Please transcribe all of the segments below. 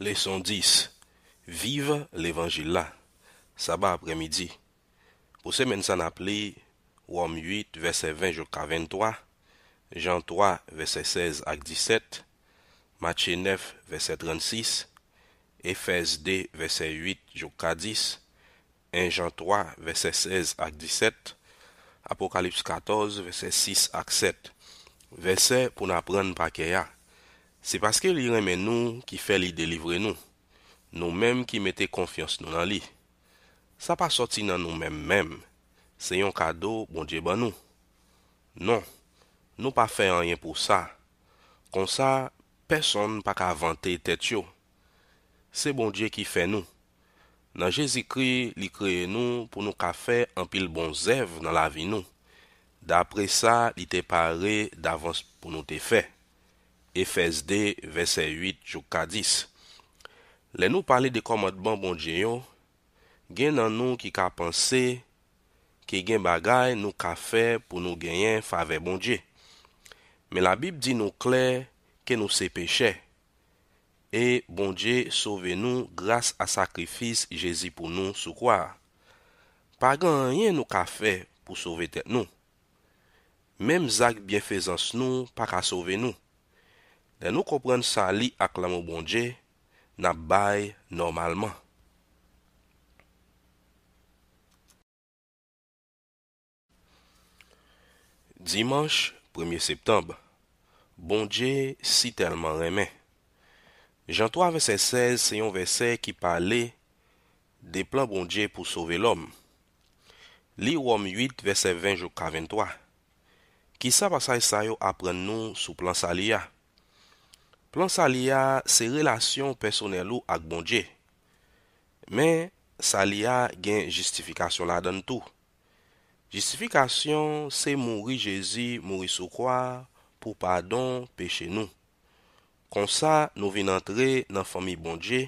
Leson 10. Vive l'Evangila. Saba apre midi. Ose men san ap li, Wom 8, verse 20, jok aven 3, Jan 3, verse 16, ak 17, Matche 9, verse 36, Efes 2, verse 8, jok aven 10, En Jan 3, verse 16, ak 17, Apokalips 14, verse 6, ak 7, Verse pou napren pa ke ya. Se paske li remen nou ki fe li delivre nou, nou menm ki mette konfians nou nan li. Sa pa soti nan nou menm menm, se yon kado bon dje ban nou. Non, nou pa fe anyen pou sa. Kon sa, peson pa ka vante tet yo. Se bon dje ki fe nou. Nan Jezikri li kreye nou pou nou ka fe anpil bon zev nan la vi nou. Da apre sa, li te pare davans pou nou te fe. FSD verset 8 choukka 10 Le nou pale de komat ban bondje yo, gen nan nou ki ka panse ki gen bagay nou ka fe pou nou genyen fave bondje. Men la bib di nou kler ke nou se peche. E bondje sove nou gras a sakrifis jezi pou nou soukwa. Pa genyen nou ka fe pou sove tet nou. Mem zak bienfezans nou pa ka sove nou. De nou kopren sa li aklamou bondje, na baye normalman. Dimanche, 1er septembe, bondje si telman remen. Jean 3, verset 16, se yon verset ki pale de plan bondje pou sove lom. Li wom 8, verset 20, jou kaventwa. Ki sa basay sayo apren nou sou plan sa li ya? plan sa li a se relasyon personel ou ak bondje. Men, sa li a gen justifikasyon la dan tou. Justifikasyon se mouri Jezi mouri soukwa pou padon peche nou. Kon sa nou vin antre nan fami bondje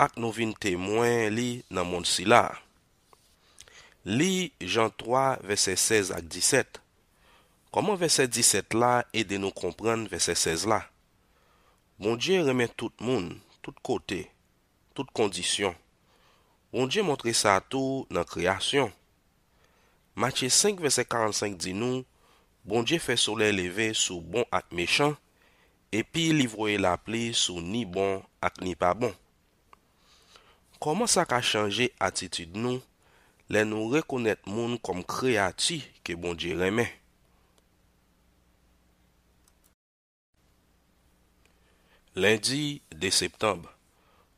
ak nou vin temwen li nan moun si la. Li jan 3 vese 16 ak 17. Koman vese 17 la e de nou kompran vese 16 la? Bon Dje remè tout moun, tout kote, tout kondisyon. Bon Dje montre sa tou nan kreasyon. Matye 5, verset 45 di nou, Bon Dje fè solè leve sou bon ak mechan, epi livroye la pli sou ni bon ak ni pa bon. Koman sa ka chanje atitude nou, le nou rekonèt moun kom kreati ke Bon Dje remè? Lindi de septembe,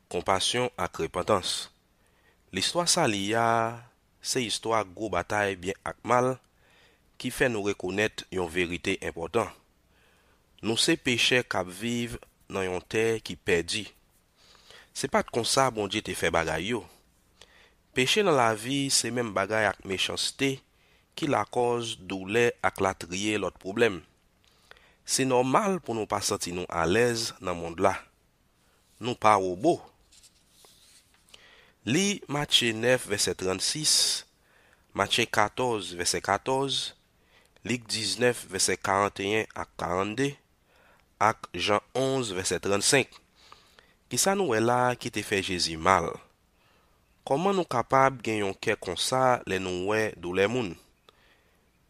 kompasyon ak repantans. Listoa sa li ya, se istoa gwo batay byen ak mal ki fe nou rekounet yon verite important. Nou se peche kap viv nan yon ter ki perdi. Se pat kon sa bon di te fe bagay yo. Peche nan la vi se men bagay ak mechansite ki la koz doule ak latriye lot probleme. Se normal pou nou pa santi nou alez nan moun de la. Nou pa ou bo. Li Matye 9 vese 36, Matye 14 vese 14, Lik 19 vese 41 ak 42, ak Jan 11 vese 35. Ki sa nou we la ki te fe Jezi mal. Koman nou kapab genyon ke konsa le nou we dou le moun?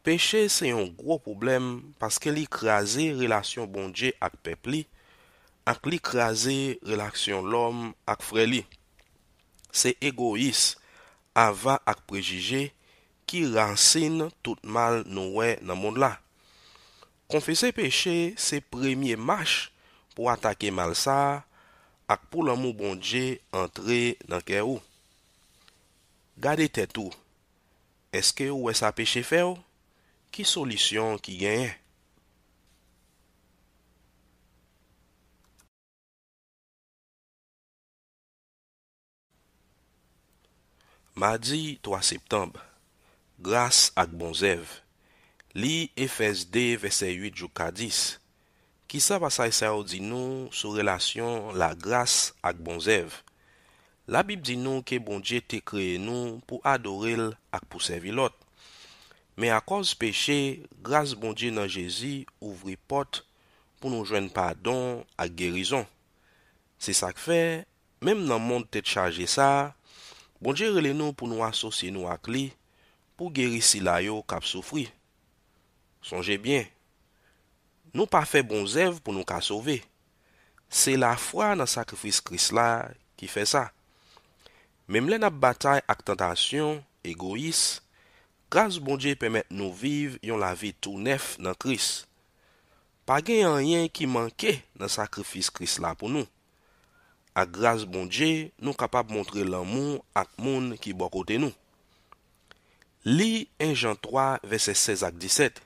Peche se yon gro problem paske li kreaze relasyon bondje ak pepli ak li kreaze relasyon lom ak freli. Se egois ava ak prejije ki ransin tout mal nouwe nan moun la. Konfese peche se premye mash pou atake mal sa ak pou lomou bondje antre nan kè ou. Gade tet ou, eske ou we sa peche fe ou? Ki solisyon ki genye? Madi 3 septembe Gras ak bonzev Li FSD verset 8 jouka 10 Ki sa basay e sa ou di nou sou relasyon la gras ak bonzev La bib di nou ke bonje te kreye nou pou adorel ak pou servilot men a koz peche, gras bon di nan Jezi ouvri pot pou nou jwen padon ak gerizon. Se sak fe, menm nan moun tete chaje sa, bon di rele nou pou nou asosye nou ak li pou geri si layo kap soufri. Sonje bien, nou pa fe bon zev pou nou ka sove. Se la fwa nan sakrifis kris la ki fe sa. Menm le nan batay ak tentasyon egois, Graz bon dje pemet nou viv yon la vi tou nef nan kris. Pa gen yon yon ki manke nan sakrifis kris la pou nou. A graz bon dje nou kapap montre lan moun ak moun ki bo kote nou. Li en jan 3, verset 16 ak 17.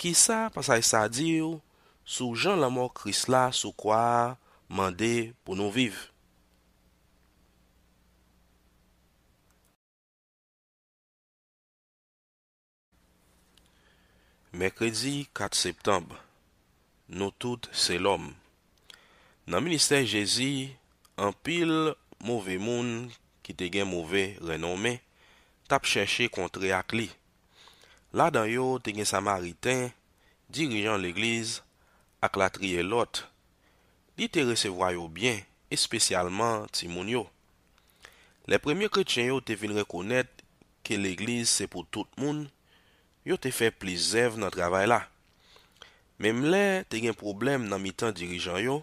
Ki sa pasay sa dir sou jan la mou kris la sou kwa mande pou nou viv. Mekredi 4 septembre, nou tout selom. Nan minister Jezi, an pil mouve moun ki te gen mouve renome, tap cheshe kontre ak li. La dan yo te gen samariten dirijan l'eglize ak la triye lot. Li te resevwa yo bien, espesyalman ti moun yo. Le premier kretchen yo te vin rekounet ke l'eglize se pou tout moun, yo te fe plizev nan travay la. Memle, te gen problem nan mitan dirijan yo,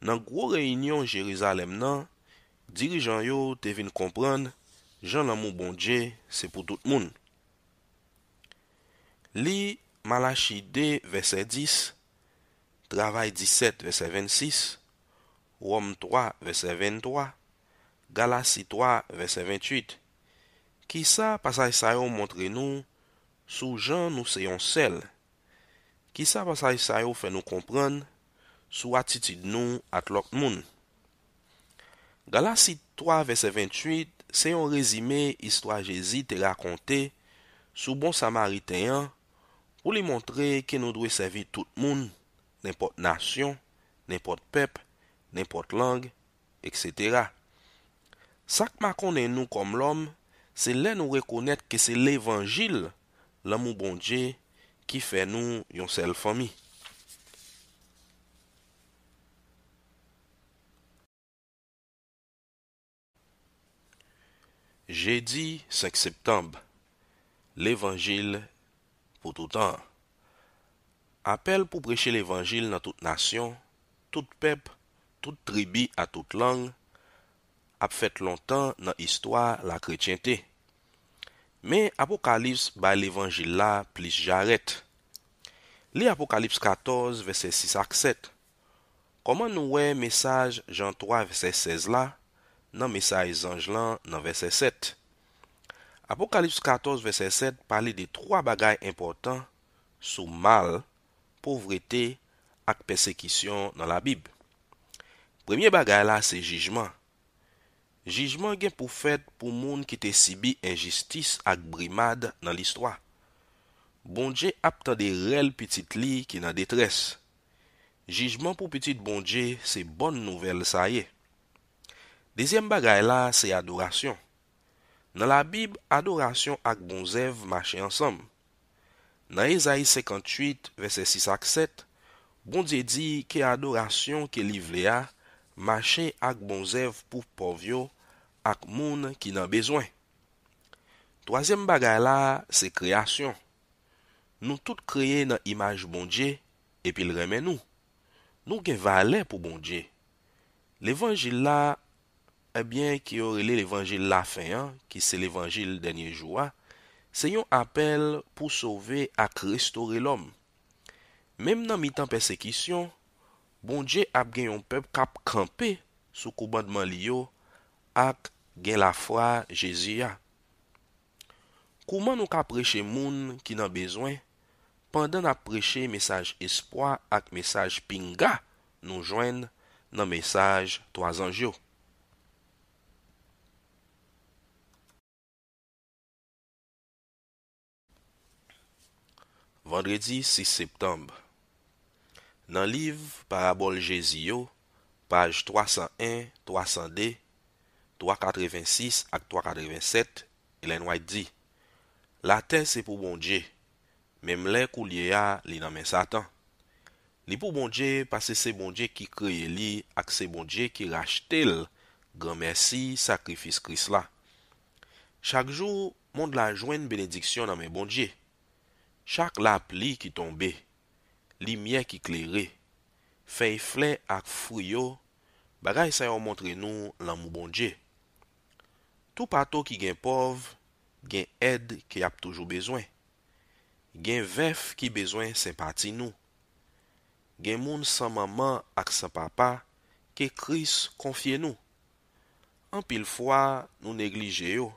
nan gro reynyon Jerizalem nan, dirijan yo te vin komprend, jan lamou bon dje, se pou tout moun. Li Malachi 2, verset 10, Travay 17, verset 26, Wom 3, verset 23, Galasi 3, verset 28, ki sa pasay sayon montre nou sou jan nou seyon sel, ki sa basay sa yo fe nou kompran sou atitid nou atlok moun. Galasit 3, verset 28 seyon rezime istwa Jezi te rakonte sou bon Samariteyan pou li montre ke nou dwe sevi tout moun, nempot nasyon, nempot pep, nempot lang, etc. Sak makonnen nou kom lom, se le nou rekonnet ke se levangil Bon la mou bondje ki fè nou yon sel fami. Jè di 5 septembe, l'Evangil pou tout an. Apel pou breche l'Evangil nan tout nasyon, tout pep, tout tribi a tout lang, ap fèt lontan nan istwa la kretyente. Men apokalips bay l'evangila plis jaret. Li apokalips 14, verset 6 ak 7. Koman nou wey mesaj jan 3, verset 16 la nan mesaj zanj lan nan verset 7? Apokalips 14, verset 7 pale de 3 bagay important sou mal, povrete ak persekisyon nan la bib. Premier bagay la se jijman. Jijman gen pou fèd pou moun ki te sibi enjistis ak brimad nan listwa. Bondje aptan de rel pitit li ki nan detres. Jijman pou pitit bondje se bon nouvel sa ye. Dezyem bagay la se adorasyon. Nan la bib adorasyon ak bonzev mache ansom. Nan Ezaïs 58 vese 6 ak 7, bondje di ki adorasyon ke liv le a mache ak bonzev pou povyo ak moun ki nan bezwen. Troazem bagay la, se kreasyon. Nou tout kreye nan imaj bonje, epil remen nou. Nou gen valen pou bonje. Levanjil la, ebyen eh ki yo rele levanjil la fe, ki se levanjil denye jwa, se yon apel pou sove ak restore lom. Mem nan mitan persekisyon, bonje ap gen yon peb kap krampe sou kouban man liyo ak gen la fwa Jeziya. Kouman nou ka preche moun ki nan bezwen, pandan na preche mesaj espoi ak mesaj pinga, nou jwen nan mesaj toazanjyo. Vendredi 6 septembre Nan liv Parabol Jeziyo, page 301-302, 386 ak 387, elen waj di, la te se pou bondje, mem le kou liye a li nan men satan. Li pou bondje pase se bondje ki kreye li, ak se bondje ki rachte l, gen mersi sakrifis kris la. Chak jou, moun la jwen benediksyon nan men bondje. Chak lap li ki tombe, li mye ki kleri, fey fle ak friyo, bagay se yo montre nou lan mou bondje. Tou pato ki gen pov, gen ed ki ap toujou bezwen. Gen vef ki bezwen se pati nou. Gen moun sa maman ak sa papa, ke kris konfye nou. An pil fwa, nou neglije yo.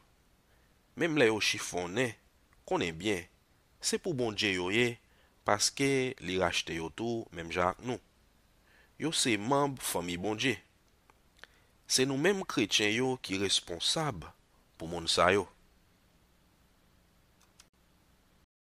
Mem la yo chifon ne, konen bien. Se pou bondje yo ye, paske li rachete yo tou, mem jan ak nou. Yo se mamb fami bondje. Se nou menm kretyen yo ki responsab pou moun sa yo.